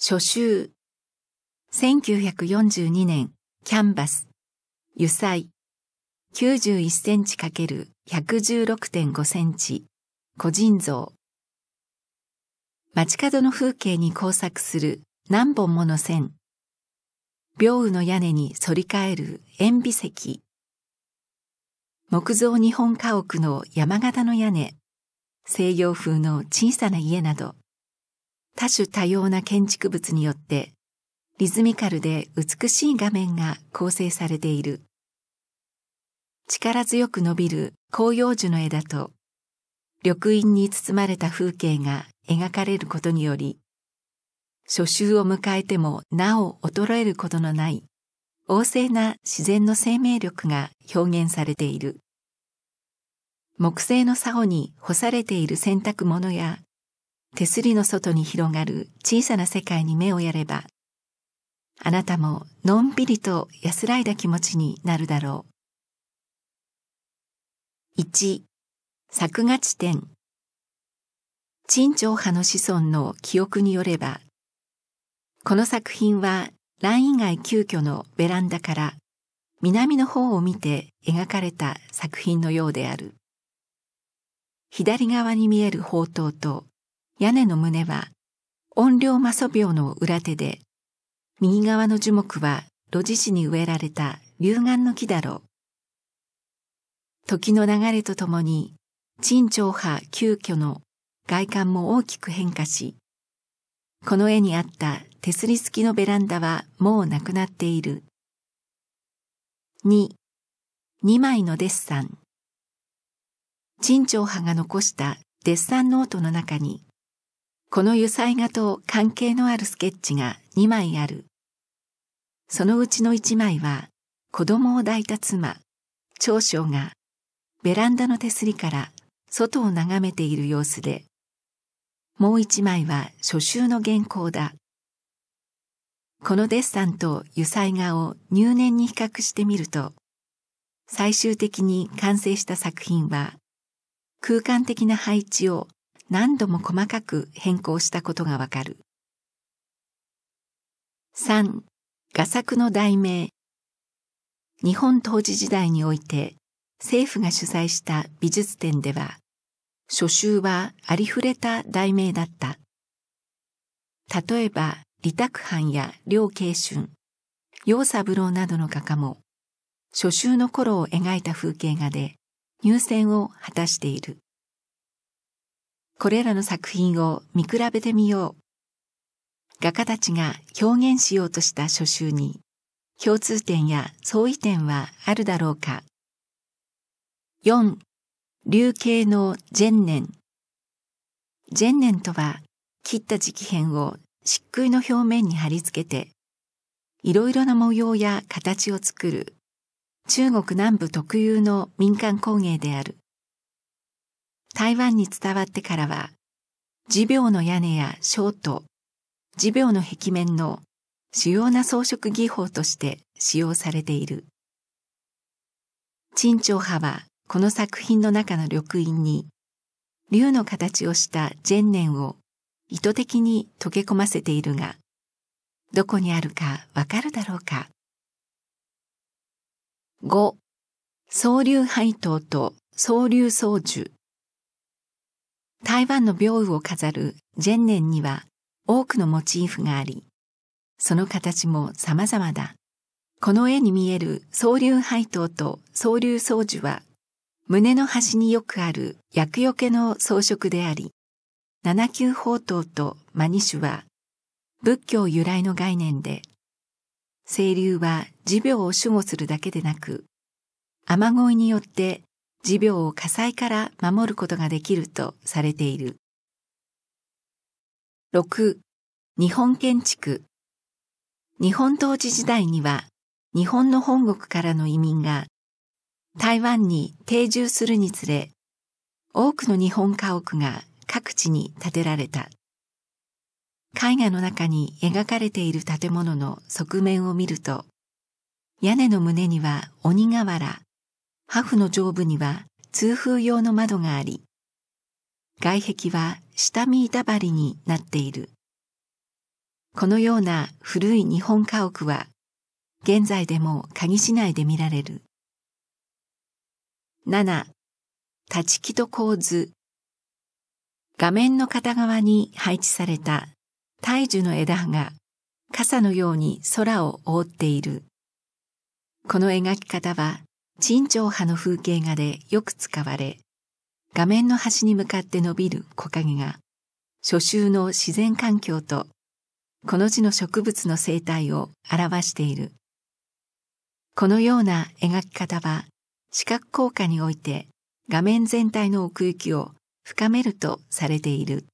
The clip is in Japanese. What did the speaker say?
初秋。1942年、キャンバス。油彩。91センチ ×116.5 センチ。個人像。街角の風景に交錯する何本もの線。病雨の屋根に反り返る塩尾石。木造日本家屋の山形の屋根。西洋風の小さな家など。多種多様な建築物によってリズミカルで美しい画面が構成されている。力強く伸びる広葉樹の枝と緑陰に包まれた風景が描かれることにより、初秋を迎えてもなお衰えることのない旺盛な自然の生命力が表現されている。木製の竿に干されている洗濯物や手すりの外に広がる小さな世界に目をやれば、あなたものんびりと安らいだ気持ちになるだろう。一、作画地点。陳朝派の子孫の記憶によれば、この作品は乱以外急遽のベランダから南の方を見て描かれた作品のようである。左側に見える宝刀と屋根の胸は音量魔祖病の裏手で、右側の樹木は露地市に植えられた龍眼の木だろう。時の流れとともに、陳朝派急遽の外観も大きく変化し、この絵にあった手すり付きのベランダはもうなくなっている。二、二枚のデッサン。陳朝派が残したデッサンノートの中に、この油彩画と関係のあるスケッチが2枚ある。そのうちの1枚は、子供を抱いた妻、長将が、ベランダの手すりから外を眺めている様子で、もう1枚は初秋の原稿だ。このデッサンと油彩画を入念に比較してみると、最終的に完成した作品は、空間的な配置を何度も細かく変更したことがわかる。3. 画作の題名日本当時時代において政府が主催した美術展では初秋はありふれた題名だった。例えば李卓藩や梁慶春、洋三郎などの画家も初秋の頃を描いた風景画で入選を果たしている。これらの作品を見比べてみよう。画家たちが表現しようとした書集に共通点や相違点はあるだろうか。4. 流景のジェンネン。ジェンネンとは切った磁気片を漆喰の表面に貼り付けていろいろな模様や形を作る中国南部特有の民間工芸である。台湾に伝わってからは、持病の屋根や小と持病の壁面の主要な装飾技法として使用されている。陳朝派はこの作品の中の緑印に、竜の形をした前年を意図的に溶け込ませているが、どこにあるかわかるだろうか。5、総流拝刀と総流草樹。台湾の屏風を飾る前年には多くのモチーフがあり、その形も様々だ。この絵に見える総流配当と総流宗樹は、胸の端によくある厄除けの装飾であり、七級宝刀とマニシュは、仏教由来の概念で、清流は持病を守護するだけでなく、雨乞いによって事業を火災から守ることができるとされている。六、日本建築。日本統治時代には、日本の本国からの移民が、台湾に定住するにつれ、多くの日本家屋が各地に建てられた。絵画の中に描かれている建物の側面を見ると、屋根の胸には鬼瓦、ハフの上部には通風用の窓があり、外壁は下見板張りになっている。このような古い日本家屋は、現在でも鍵市内で見られる。7、立ち木と構図。画面の片側に配置された大樹の枝葉が傘のように空を覆っている。この描き方は陳朝派の風景画でよく使われ、画面の端に向かって伸びる木陰が、初秋の自然環境と、この字の植物の生態を表している。このような描き方は、視覚効果において画面全体の奥行きを深めるとされている。